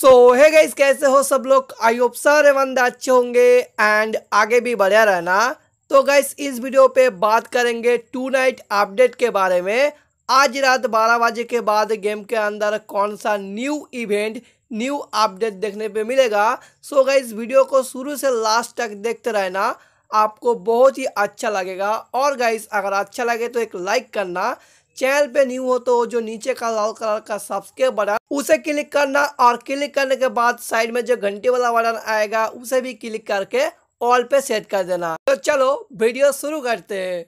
सो है गाइस कैसे हो सब लोग आई होप सारे बंदे अच्छे होंगे एंड आगे भी बढ़िया रहना तो गाइस इस वीडियो पे बात करेंगे टू नाइट अपडेट के बारे में आज रात बारह बजे के बाद गेम के अंदर कौन सा न्यू इवेंट न्यू अपडेट देखने पे मिलेगा सो so गाइस वीडियो को शुरू से लास्ट तक देखते रहना आपको बहुत ही अच्छा लगेगा और गाइस अगर अच्छा लगे तो एक लाइक करना चैनल पे न्यू हो तो जो नीचे का लाल कलर का सब्सक्राइब बटन उसे क्लिक करना और क्लिक करने के बाद साइड में जो घंटे वाला बटन आएगा उसे भी क्लिक करके ऑल पे सेट कर देना तो चलो वीडियो शुरू करते हैं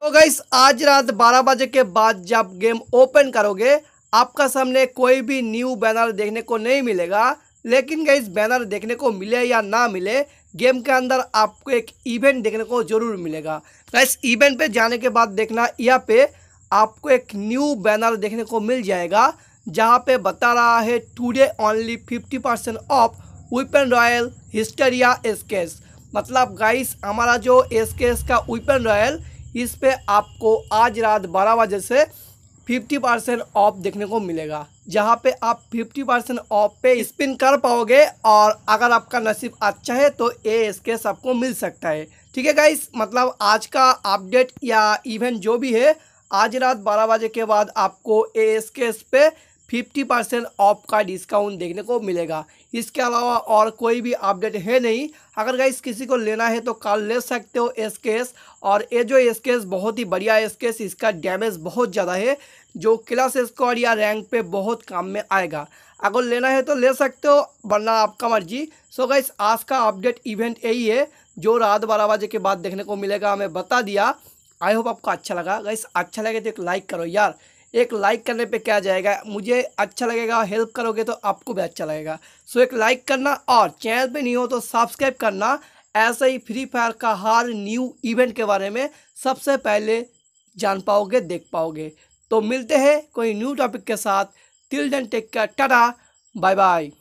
तो गाइस आज रात 12 बजे के बाद जब गेम ओपन करोगे आपका सामने कोई भी न्यू बैनर देखने को नहीं मिलेगा लेकिन गई बैनर देखने को मिले या ना मिले गेम के अंदर आपको एक इवेंट देखने को जरूर मिलेगा गाइस तो इवेंट पे जाने के बाद देखना यहाँ पे आपको एक न्यू बैनर देखने को मिल जाएगा जहाँ पे बता रहा है today only fifty percent off weapon royal hysteria एसकेस मतलब गाइस हमारा जो एसकेस का वेपन रॉयल इस पे आपको आज रात बारह बजे से फिफ्टी परसेंट ऑफ देखने को मिलेगा जहाँ पे आप फिफ्टी परसेंट ऑफ पे स्पिन कर पाओगे और अगर आपका नसीब अच्छा है तो ए इसके सबको मिल सकता है ठीक है गाइस मतलब आज का अपडेट या इवेंट जो भी है आज रात बारह बजे के बाद आपको ए एस के इस पे फिफ्टी परसेंट ऑफ का डिस्काउंट देखने को मिलेगा इसके अलावा और कोई भी अपडेट है नहीं अगर गाइस किसी को लेना है तो कल ले सकते हो एस और ये जो एस बहुत ही बढ़िया एस इसका डैमेज बहुत ज़्यादा है जो क्लास स्क्वाड या रैंक पे बहुत काम में आएगा अगर लेना है तो ले सकते हो वरना आपका मर्जी सो गाइस आज का अपडेट इवेंट यही है जो रात बारह बजे के बाद देखने को मिलेगा हमें बता दिया आई होप आपको अच्छा लगा गाइस अच्छा लगे तो एक लाइक करो यार एक लाइक करने पे क्या जाएगा मुझे अच्छा लगेगा हेल्प करोगे तो आपको भी अच्छा लगेगा सो एक लाइक करना और चैनल पे नहीं हो तो सब्सक्राइब करना ऐसे ही फ्री फायर का हर न्यू इवेंट के बारे में सबसे पहले जान पाओगे देख पाओगे तो मिलते हैं कोई न्यू टॉपिक के साथ टिल डन टेक का टाटा बाय बाय